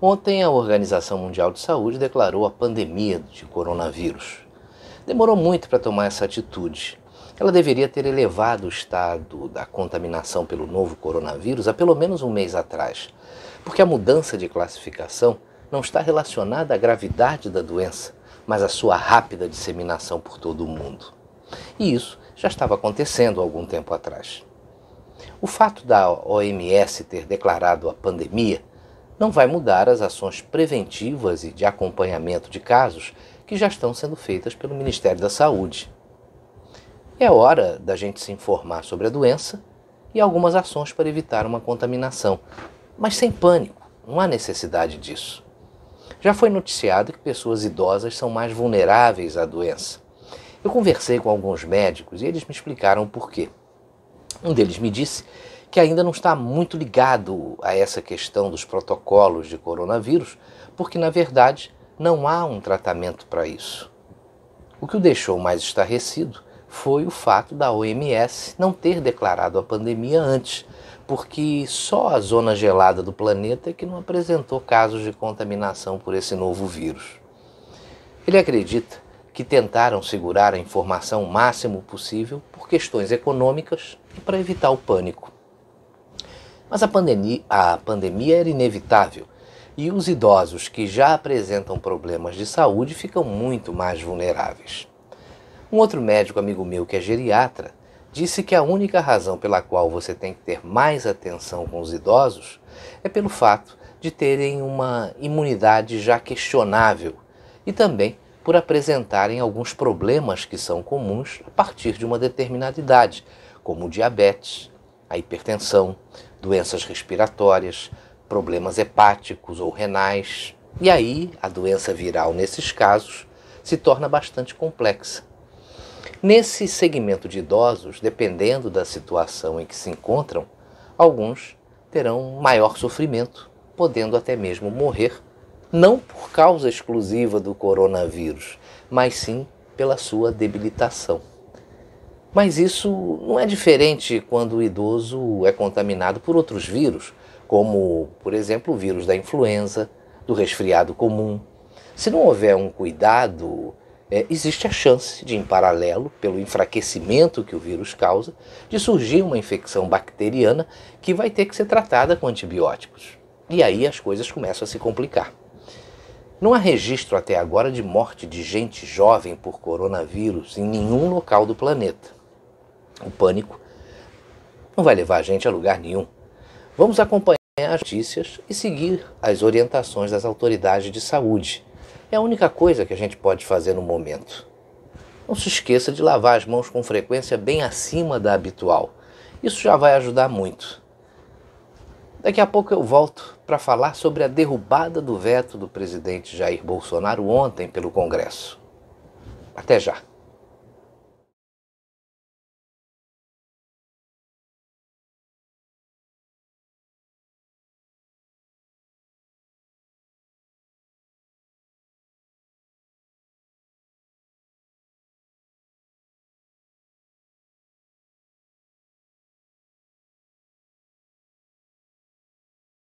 Ontem, a Organização Mundial de Saúde declarou a pandemia de coronavírus. Demorou muito para tomar essa atitude. Ela deveria ter elevado o estado da contaminação pelo novo coronavírus há pelo menos um mês atrás, porque a mudança de classificação não está relacionada à gravidade da doença, mas à sua rápida disseminação por todo o mundo. E isso já estava acontecendo há algum tempo atrás. O fato da OMS ter declarado a pandemia não vai mudar as ações preventivas e de acompanhamento de casos que já estão sendo feitas pelo Ministério da Saúde. É hora da gente se informar sobre a doença e algumas ações para evitar uma contaminação, mas sem pânico, não há necessidade disso. Já foi noticiado que pessoas idosas são mais vulneráveis à doença. Eu conversei com alguns médicos e eles me explicaram por quê. Um deles me disse que ainda não está muito ligado a essa questão dos protocolos de coronavírus, porque na verdade não há um tratamento para isso. O que o deixou mais estarrecido foi o fato da OMS não ter declarado a pandemia antes, porque só a zona gelada do planeta é que não apresentou casos de contaminação por esse novo vírus. Ele acredita que tentaram segurar a informação o máximo possível por questões econômicas e para evitar o pânico. Mas a pandemia, a pandemia era inevitável e os idosos que já apresentam problemas de saúde ficam muito mais vulneráveis. Um outro médico amigo meu, que é geriatra, disse que a única razão pela qual você tem que ter mais atenção com os idosos é pelo fato de terem uma imunidade já questionável e também por apresentarem alguns problemas que são comuns a partir de uma determinada idade, como o diabetes, a hipertensão, doenças respiratórias, problemas hepáticos ou renais. E aí, a doença viral, nesses casos, se torna bastante complexa. Nesse segmento de idosos, dependendo da situação em que se encontram, alguns terão maior sofrimento, podendo até mesmo morrer, não por causa exclusiva do coronavírus, mas sim pela sua debilitação. Mas isso não é diferente quando o idoso é contaminado por outros vírus, como, por exemplo, o vírus da influenza, do resfriado comum. Se não houver um cuidado, é, existe a chance de, em paralelo, pelo enfraquecimento que o vírus causa, de surgir uma infecção bacteriana que vai ter que ser tratada com antibióticos. E aí as coisas começam a se complicar. Não há registro até agora de morte de gente jovem por coronavírus em nenhum local do planeta. O pânico não vai levar a gente a lugar nenhum. Vamos acompanhar as notícias e seguir as orientações das autoridades de saúde. É a única coisa que a gente pode fazer no momento. Não se esqueça de lavar as mãos com frequência bem acima da habitual. Isso já vai ajudar muito. Daqui a pouco eu volto para falar sobre a derrubada do veto do presidente Jair Bolsonaro ontem pelo Congresso. Até já.